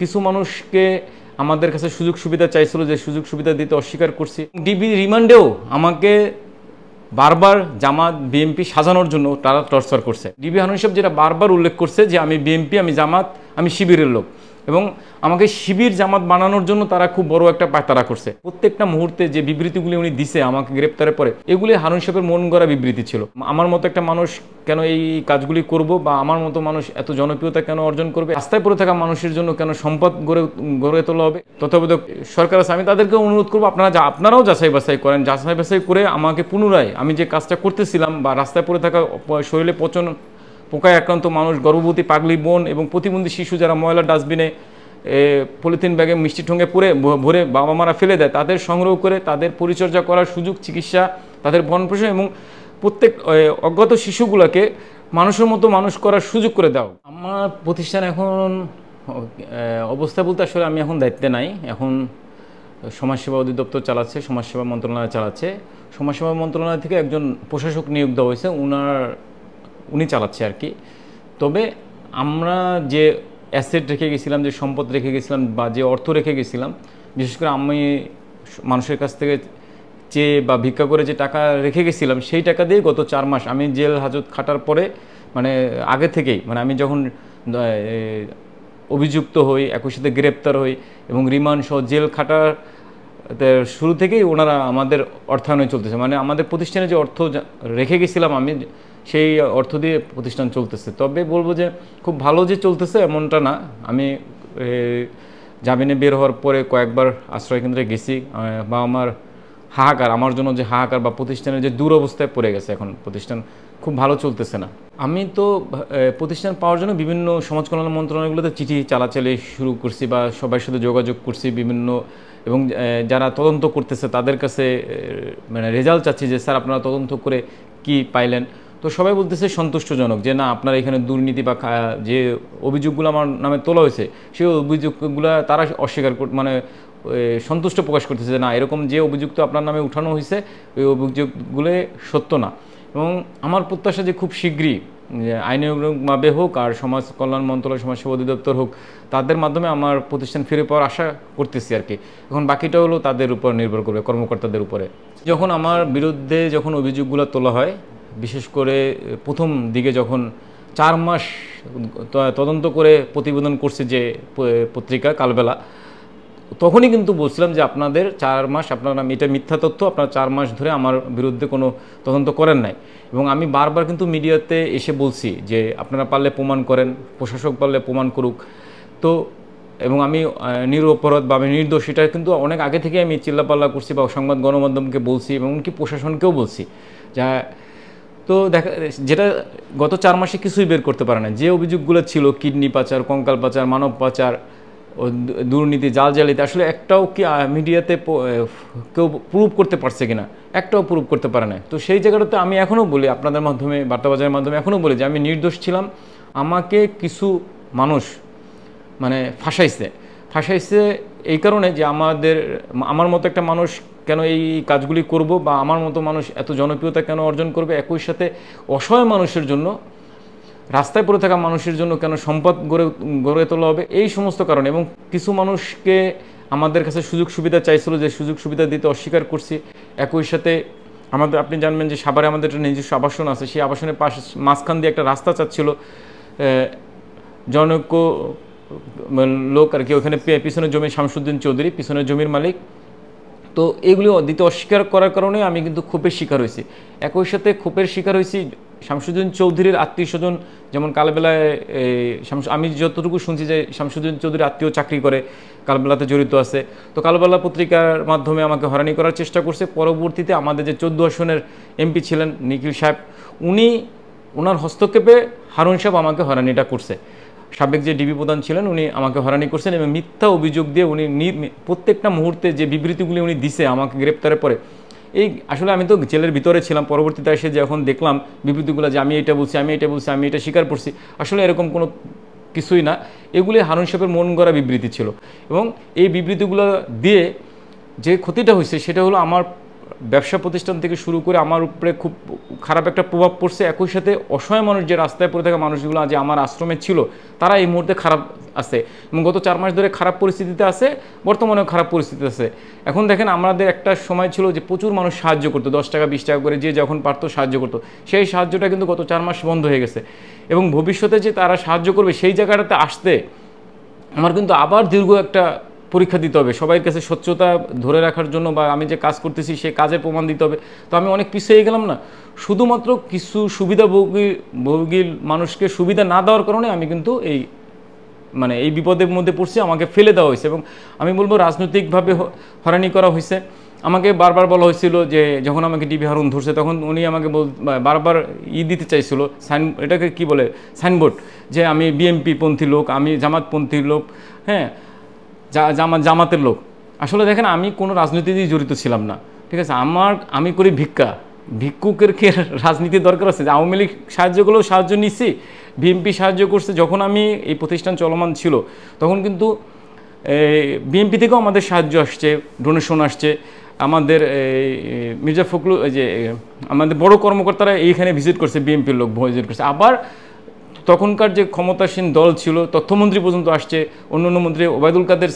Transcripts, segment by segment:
কিছু মানুষকে আমাদের কাছে সুযোগ সুবিধা চাইছিল যে সুযোগ সুবিধা দিতে অস্বীকার করছি ডিবি রিমান্ডেও আমাকে বারবার জামাত বিএমপি সাজানোর জন্য তারা টর্চার করছে ডিবি হানুসব যেটা বারবার উল্লেখ করছে যে আমি বিএমপি আমি জামাত আমি শিবিরের লোক এবং আমাকে শিবির জামাত বানানোর জন্য তারা খুব বড় একটা পায়তারা করছে প্রত্যেকটা মুহূর্তে যে বিবৃতিগুলি উনি দিছে আমাকে গ্রেপ্তারের পরে এগুলি হারুন সাহেবের মন গড়া বিবৃতি ছিল আমার মতো একটা মানুষ কেন এই কাজগুলি করব বা আমার মতো মানুষ এত জনপ্রিয়তা কেন অর্জন করবে রাস্তায় পড়ে থাকা মানুষের জন্য কেন সম্পদ গড়ে গড়ে তোলা হবে তত্ত্বাবধায়ক সরকার আছে আমি তাদেরকে অনুরোধ করবো আপনারা যা আপনারাও যাচাই বাছাই করেন যাচাই বাছাই করে আমাকে পুনরায় আমি যে কাজটা করতেছিলাম বা রাস্তায় পড়ে থাকা শরীরে পচন পোকায় আক্রান্ত মানুষ গর্ভবতী পাগলি বোন এবং প্রতিবন্ধী শিশু যারা ময়লা ডাস্টবিনে পলিথিন ব্যাগে মিষ্টি ঠোঙে পুড়ে ভরে বাবা মারা ফেলে দেয় তাদের সংগ্রহ করে তাদের পরিচর্যা করার সুযোগ চিকিৎসা তাদের বনপ্রসে এবং প্রত্যেক অজ্ঞাত শিশুগুলোকে মানুষের মতো মানুষ করার সুযোগ করে দাও আমার প্রতিষ্ঠান এখন অবস্থা বলতে আসলে আমি এখন দায়িত্বে নাই এখন সমাজসেবা অধিদপ্তর চালাচ্ছে সমাজসেবা মন্ত্রণালয় চালাচ্ছে সমাজসেবা মন্ত্রণালয় থেকে একজন প্রশাসক নিয়োগ দেওয়া হয়েছে ওনার উনি চালাচ্ছে আর কি তবে আমরা যে অ্যাসেট রেখে গেছিলাম যে সম্পদ রেখে গেছিলাম বা যে অর্থ রেখে গেছিলাম বিশেষ করে আমি মানুষের কাছ থেকে চেয়ে বা ভিক্ষা করে যে টাকা রেখে গেছিলাম সেই টাকা দিয়ে গত চার মাস আমি জেল হাজত খাটার পরে মানে আগে থেকেই মানে আমি যখন অভিযুক্ত হই একই সাথে গ্রেপ্তার হই এবং রিমান্ড সহ জেল খাটার শুরু থেকেই ওনারা আমাদের অর্থায়নে চলতেছে মানে আমাদের প্রতিষ্ঠানে যে অর্থ রেখে গেছিলাম আমি সেই অর্থ দিয়ে প্রতিষ্ঠান চলতেছে তবে বলবো যে খুব ভালো যে চলতেছে এমনটা না আমি জামিনে বের হওয়ার পরে কয়েকবার আশ্রয়কেন্দ্রে গেছি বা আমার হাহাকার আমার জন্য যে হাহাকার বা প্রতিষ্ঠানের যে দুরবস্থায় পড়ে গেছে এখন প্রতিষ্ঠান খুব ভালো চলতেছে না আমি তো প্রতিষ্ঠান পাওয়ার জন্য বিভিন্ন সমাজ কল্যাণ মন্ত্রণালয়গুলোতে চিঠি চালাচালি শুরু করছি বা সবার সাথে যোগাযোগ করছি বিভিন্ন এবং যারা তদন্ত করতেছে তাদের কাছে মানে রেজাল্ট চাচ্ছি যে স্যার আপনারা তদন্ত করে কি পাইলেন তো সবাই বলতেছে সন্তুষ্টজনক যে না আপনার এখানে দুর্নীতি বা যে অভিযোগগুলো আমার নামে তোলা হয়েছে সেই অভিযোগগুলো তারা অস্বীকার মানে সন্তুষ্ট প্রকাশ করতেছে না এরকম যে অভিযুক্ত আপনার নামে উঠানো হয়েছে ওই অভিযোগগুলো সত্য না এবং আমার প্রত্যাশা যে খুব শীঘ্রই আইনভাবে হোক আর সমাজ কল্যাণ মন্ত্রণালয় সমাজসেবা অধিদপ্তর হোক তাদের মাধ্যমে আমার প্রতিষ্ঠান ফিরে পাওয়ার আশা করতেছি আর কি এখন বাকিটা হলো তাদের উপর নির্ভর করবে কর্মকর্তাদের উপরে যখন আমার বিরুদ্ধে যখন অভিযোগগুলো তোলা হয় বিশেষ করে প্রথম দিকে যখন চার মাস তদন্ত করে প্রতিবেদন করছে যে পত্রিকা কালবেলা তখনই কিন্তু বলছিলাম যে আপনাদের চার মাস আপনারা এটা মিথ্যা তথ্য আপনারা চার মাস ধরে আমার বিরুদ্ধে কোনো তদন্ত করেন নাই এবং আমি বারবার কিন্তু মিডিয়াতে এসে বলছি যে আপনারা পারলে প্রমাণ করেন প্রশাসক পারলে প্রমাণ করুক তো এবং আমি নিরপরাধ বা আমি নির্দোষ এটা কিন্তু অনেক আগে থেকে আমি চিল্লাপাল্লা করছি বা সংবাদ গণমাধ্যমকে বলছি এবং কি প্রশাসনকেও বলছি যা তো দেখা যেটা গত চার মাসে কিছুই বের করতে পারে না যে অভিযোগগুলো ছিল কিডনি পাচার কঙ্কাল পাচার মানব পাচার দুর্নীতি জাল জালিতে আসলে একটাও কি মিডিয়াতে কেউ প্রুভ করতে পারছে কিনা একটাও প্রুভ করতে পারে না তো সেই জায়গাটাতে আমি এখনও বলি আপনাদের মাধ্যমে বার্তাবাজারের মাধ্যমে এখনও বলি যে আমি নির্দোষ ছিলাম আমাকে কিছু মানুষ মানে ফাঁসাইছে ফাঁসাইছে এই কারণে যে আমাদের আমার মতো একটা মানুষ কেন এই কাজগুলি করব বা আমার মতো মানুষ এত জনপ্রিয়তা কেন অর্জন করবে একই সাথে অসহায় মানুষের জন্য রাস্তায় পড়ে থাকা মানুষের জন্য কেন সম্পদ গড়ে গড়ে তোলা হবে এই সমস্ত কারণে এবং কিছু মানুষকে আমাদের কাছে সুযোগ সুবিধা চাইছিল যে সুযোগ সুবিধা দিতে অস্বীকার করছি একই সাথে আমাদের আপনি জানবেন যে সাভারে আমাদের একটা নিজস্ব আবাসন আছে সেই আবাসনের পাশ মাঝখান দিয়ে একটা রাস্তা চাচ্ছিল জনক লোক আর কি ওখানে পিছনে জমি শামসুদ্দিন চৌধুরী পিছনে জমির মালিক তো এগুলি দিতে অস্বীকার করার কারণে আমি কিন্তু ক্ষোভের শিকার হয়েছি একই সাথে ক্ষোভের শিকার হয়েছি শামসুদ্দিন চৌধুরীর আত্মীয় স্বজন যেমন কালবেলায় আমি যতটুকু শুনছি যে শামসুদ্দিন চৌধুরীর আত্মীয় চাকরি করে কালবেলাতে জড়িত আছে তো কালবেলা পত্রিকার মাধ্যমে আমাকে হয়রানি করার চেষ্টা করছে পরবর্তীতে আমাদের যে চোদ্দো আসনের এমপি ছিলেন নিখিল সাহেব উনি ওনার হস্তক্ষেপে হারুন সাহেব আমাকে হয়রানিটা করছে সাবেক যে ডিবি প্রধান ছিলেন উনি আমাকে হয়রানি করছেন এবং মিথ্যা অভিযোগ দিয়ে উনি প্রত্যেকটা মুহূর্তে যে বিবৃতিগুলি উনি দিছে আমাকে গ্রেপ্তারের পরে এই আসলে আমি তো জেলের ভিতরে ছিলাম পরবর্তীতে এসে যখন দেখলাম বিবৃতিগুলো যে আমি এটা বলছি আমি এটা বলছি আমি এটা স্বীকার করছি আসলে এরকম কোনো কিছুই না এগুলি হারুন সাহেবের মন গড়া বিবৃতি ছিল এবং এই বিবৃতিগুলো দিয়ে যে ক্ষতিটা হয়েছে সেটা হলো আমার ব্যবসা প্রতিষ্ঠান থেকে শুরু করে আমার উপরে খুব খারাপ একটা প্রভাব পড়ছে একই সাথে অসহায় মানুষ যে রাস্তায় পড়ে থাকা মানুষগুলো যে আমার আশ্রমে ছিল তারা এই মুহূর্তে খারাপ আছে এবং গত চার মাস ধরে খারাপ পরিস্থিতিতে আছে বর্তমানেও খারাপ পরিস্থিতিতে আছে এখন দেখেন আমাদের একটা সময় ছিল যে প্রচুর মানুষ সাহায্য করতো দশ টাকা বিশ টাকা করে যে যখন পারতো সাহায্য করতো সেই সাহায্যটা কিন্তু গত চার মাস বন্ধ হয়ে গেছে এবং ভবিষ্যতে যে তারা সাহায্য করবে সেই জায়গাটাতে আসতে আমার কিন্তু আবার দীর্ঘ একটা পরীক্ষা দিতে হবে সবাই কাছে স্বচ্ছতা ধরে রাখার জন্য বা আমি যে কাজ করতেছি সে কাজের প্রমাণ দিতে হবে তো আমি অনেক পিছিয়ে গেলাম না শুধুমাত্র কিছু সুবিধাভোগী ভোগী মানুষকে সুবিধা না দেওয়ার কারণে আমি কিন্তু এই মানে এই বিপদের মধ্যে পড়ছি আমাকে ফেলে দেওয়া হয়েছে এবং আমি বলবো রাজনৈতিকভাবে হয়রানি করা হয়েছে আমাকে বারবার বলা হয়েছিল যে যখন আমাকে টিভি হারুন ধরছে তখন উনি আমাকে বল বারবার ই দিতে চাইছিল সাইন এটাকে কি বলে সাইনবোর্ড যে আমি বিএমপি পন্থী লোক আমি জামাতপন্থী লোক হ্যাঁ জামা জামাতের লোক আসলে দেখেন আমি কোনো রাজনীতি দিয়ে জড়িত ছিলাম না ঠিক আছে আমার আমি করি ভিক্ষা ভিক্ষুকের কে রাজনীতির দরকার আছে যে আওয়ামী লীগ সাহায্যগুলোও সাহায্য নিচ্ছি বিএনপি সাহায্য করছে যখন আমি এই প্রতিষ্ঠান চলমান ছিল তখন কিন্তু বিএনপি থেকেও আমাদের সাহায্য আসছে ডোনেশন আসছে আমাদের মির্জা ফখরুল যে আমাদের বড় কর্মকর্তারা এইখানে ভিজিট করছে বিএনপির লোক ভিজিট করছে আবার তখনকার যে ক্ষমতাসীন দল ছিল তথ্যমন্ত্রী পর্যন্ত আসছে অন্য অন্য মন্ত্রী ওবায়দুল কাদের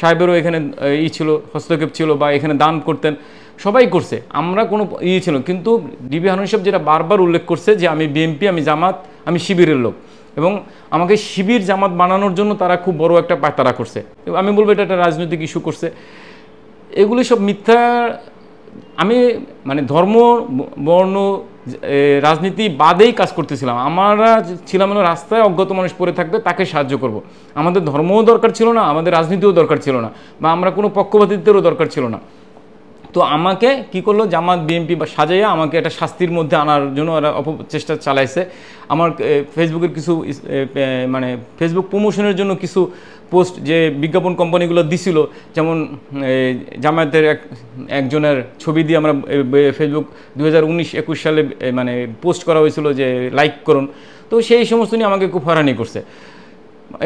সাহেবেরও এখানে ই ছিল হস্তক্ষেপ ছিল বা এখানে দান করতেন সবাই করছে আমরা কোনো ইয়ে ছিল কিন্তু ডিবি হানুন সাহেব যেটা বারবার উল্লেখ করছে যে আমি বিএমপি আমি জামাত আমি শিবিরের লোক এবং আমাকে শিবির জামাত বানানোর জন্য তারা খুব বড় একটা পায়তারা করছে আমি বলবো এটা একটা রাজনৈতিক ইস্যু করছে এগুলি সব মিথ্যা আমি মানে ধর্ম বর্ণ রাজনীতি বাদেই কাজ করতেছিলাম আমরা ছিলাম হলো রাস্তায় অজ্ঞত মানুষ পড়ে থাকবে তাকে সাহায্য করব। আমাদের ধর্মও দরকার ছিল না আমাদের রাজনীতিও দরকার ছিল না বা আমরা কোনো পক্ষপাতিত্বেরও দরকার ছিল না তো আমাকে কি করলো জামাত বিএনপি বা সাজাইয়া আমাকে একটা শাস্তির মধ্যে আনার জন্য ওরা অপচেষ্টা চালাইছে আমার ফেসবুকের কিছু মানে ফেসবুক প্রমোশনের জন্য কিছু পোস্ট যে বিজ্ঞাপন কোম্পানিগুলো দিছিল যেমন জামায়াতের এক একজনের ছবি দিয়ে আমরা ফেসবুক দু হাজার সালে মানে পোস্ট করা হয়েছিল যে লাইক করুন তো সেই সমস্ত নিয়ে আমাকে খুব হয়রানি করছে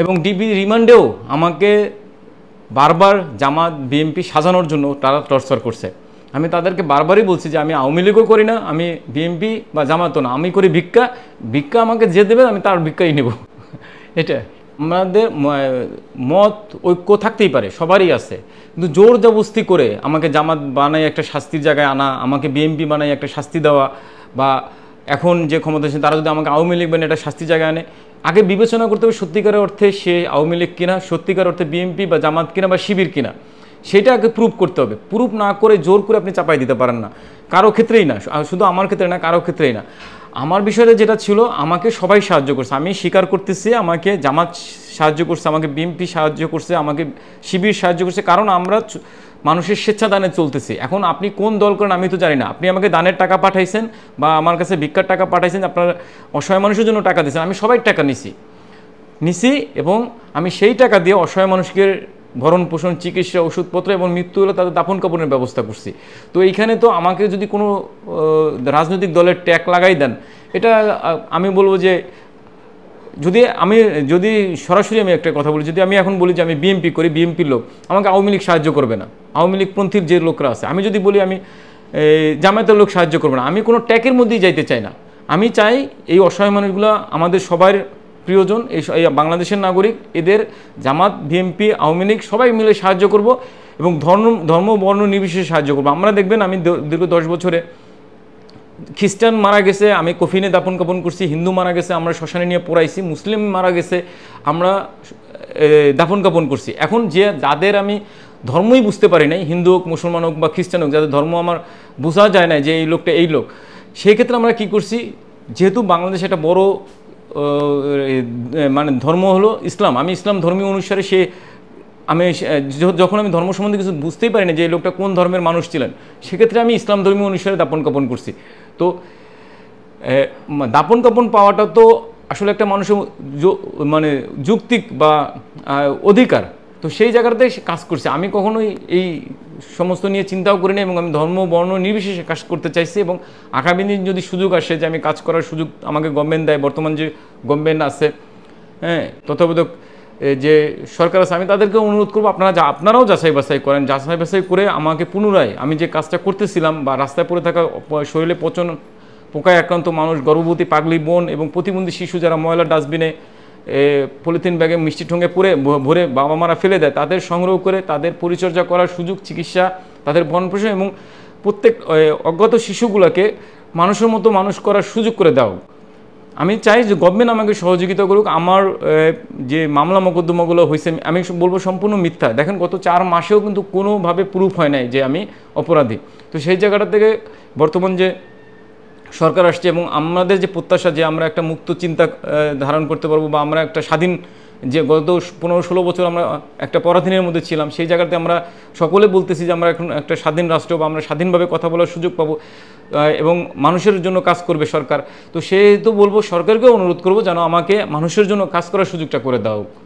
এবং ডিবি রিমান্ডেও আমাকে বারবার জামাত বিএনপি সাজানোর জন্য তারা টর্চার করছে আমি তাদেরকে বারবারই বলছি যে আমি আওয়ামী লীগও করি না আমি বিএনপি বা জামাতও না আমি করি ভিক্ষা ভিক্ষা আমাকে যে দেবে আমি তার ভিক্ষাই নেব এটা আমাদের মত ঐক্য থাকতেই পারে সবারই আছে কিন্তু জোর জবস্তি করে আমাকে জামাত বানাই একটা শাস্তির জায়গায় আনা আমাকে বিএনপি বানাই একটা শাস্তি দেওয়া বা এখন যে ক্ষমতা আছে তারা যদি আমাকে আওয়ামী লীগ বানিয়ে একটা শাস্তির জায়গায় আনে আগে বিবেচনা করতে হবে সত্যিকার অর্থে সে আওয়ামী লীগ কিনা সত্যিকার অর্থে বিএনপি বা জামাত কিনা বা শিবির কিনা সেটা আগে প্রুভ করতে হবে প্রুফ না করে জোর করে আপনি চাপাই দিতে পারেন না কারো ক্ষেত্রেই না শুধু আমার ক্ষেত্রে না কারো ক্ষেত্রেই না আমার বিষয়টা যেটা ছিল আমাকে সবাই সাহায্য করছে আমি স্বীকার করতেছি আমাকে জামাত সাহায্য করছে আমাকে বিএমপি সাহায্য করছে আমাকে শিবির সাহায্য করছে কারণ আমরা মানুষের স্বেচ্ছাদানে চলতেছে এখন আপনি কোন দল করেন আমি তো জানি না আপনি আমাকে দানের টাকা পাঠাইছেন বা আমার কাছে ভিক্ষার টাকা পাঠাইছেন আপনার অসহায় মানুষের জন্য টাকা দিয়েছেন আমি সবাই টাকা নিছি নিছি এবং আমি সেই টাকা দিয়ে অসহায় মানুষকে ভরণ পোষণ চিকিৎসা ওষুধপত্র এবং মৃত্যু হলে তাদের দাফন কাপড়ের ব্যবস্থা করছি তো এইখানে তো আমাকে যদি কোনো রাজনৈতিক দলের ট্যাগ লাগাই দেন এটা আমি বলবো যে যদি আমি যদি সরাসরি আমি একটা কথা বলি যদি আমি এখন বলি যে আমি বিএমপি করি বিএমপির লোক আমাকে আওয়ামী লীগ সাহায্য করবে না আওয়ামী লীগপন্থীর যে লোকরা আছে আমি যদি বলি আমি জামায়াতের লোক সাহায্য করবো না আমি কোনো ট্যাকের মধ্যেই যাইতে চাই না আমি চাই এই অসহায় মানুষগুলো আমাদের সবার প্রিয়জন এই বাংলাদেশের নাগরিক এদের জামাত বিএমপি আওয়ামী লীগ সবাই মিলে সাহায্য করব এবং ধর্ম ধর্ম বর্ণ নির্বিশেষে সাহায্য করবো আমরা দেখবেন আমি দীর্ঘ দশ বছরে খ্রিস্টান মারা গেছে আমি কফিনে দাপন কাপন করছি হিন্দু মারা গেছে আমরা শ্মশানে নিয়ে পড়াইছি মুসলিম মারা গেছে আমরা দাপন কাপন করছি এখন যে যাদের আমি ধর্মই বুঝতে পারি নাই হিন্দু হোক মুসলমান হোক বা খ্রিস্টান হোক যাদের ধর্ম আমার বোঝা যায় না যে এই লোকটা এই লোক সেই ক্ষেত্রে আমরা কি করছি যেহেতু বাংলাদেশ একটা বড় মানে ধর্ম হলো ইসলাম আমি ইসলাম ধর্মীয় অনুসারে সে আমি যখন আমি ধর্ম সম্বন্ধে কিছু বুঝতেই পারি না যে এই লোকটা কোন ধর্মের মানুষ ছিলেন সেক্ষেত্রে আমি ইসলাম ধর্মীয় অনুসারে দাপন কাপন করছি তো দাপন কাপন পাওয়াটা তো আসলে একটা মানুষের মানে যৌক্তিক বা অধিকার তো সেই সে কাজ করছে আমি কখনোই এই সমস্ত নিয়ে চিন্তাও করিনি এবং আমি ধর্ম বর্ণ নির্বিশেষে কাজ করতে চাইছি এবং আগামী দিন যদি সুযোগ আসে যে আমি কাজ করার সুযোগ আমাকে গভর্নমেন্ট দেয় বর্তমান যে গভর্নমেন্ট আছে হ্যাঁ তত্ত্বাবধায়ক যে সরকার আছে আমি তাদেরকে অনুরোধ করবো আপনারা যা আপনারাও যাচাই বাছাই করেন যাচাই বাছাই করে আমাকে পুনরায় আমি যে কাজটা করতেছিলাম বা রাস্তায় পড়ে থাকা শরীরে পচন পোকায় আক্রান্ত মানুষ গর্ভবতী পাগলি বোন এবং প্রতিবন্ধী শিশু যারা ময়লা ডাস্টবিনে পলিথিন ব্যাগে মিষ্টি ঠোঙে পুরে ভরে বাবা মারা ফেলে দেয় তাদের সংগ্রহ করে তাদের পরিচর্যা করার সুযোগ চিকিৎসা তাদের বনপ্রসন এবং প্রত্যেক অজ্ঞাত শিশুগুলোকে মানুষের মতো মানুষ করার সুযোগ করে দাও আমি চাই যে গভর্নমেন্ট আমাকে সহযোগিতা করুক আমার যে মামলা মোকদ্দমাগুলো হয়েছে আমি বলবো সম্পূর্ণ মিথ্যা দেখেন গত চার মাসেও কিন্তু কোনোভাবে প্রুফ হয় নাই যে আমি অপরাধী তো সেই জায়গাটা থেকে বর্তমান যে সরকার আসছে এবং আমাদের যে প্রত্যাশা যে আমরা একটা মুক্ত চিন্তা ধারণ করতে পারবো বা আমরা একটা স্বাধীন যে গত পনেরো ষোলো বছর আমরা একটা পরাধীনের মধ্যে ছিলাম সেই জায়গাতে আমরা সকলে বলতেছি যে আমরা এখন একটা স্বাধীন রাষ্ট্র বা আমরা স্বাধীনভাবে কথা বলার সুযোগ পাবো এবং মানুষের জন্য কাজ করবে সরকার তো সেহেতু বলবো সরকারকেও অনুরোধ করবো যেন আমাকে মানুষের জন্য কাজ করার সুযোগটা করে দাও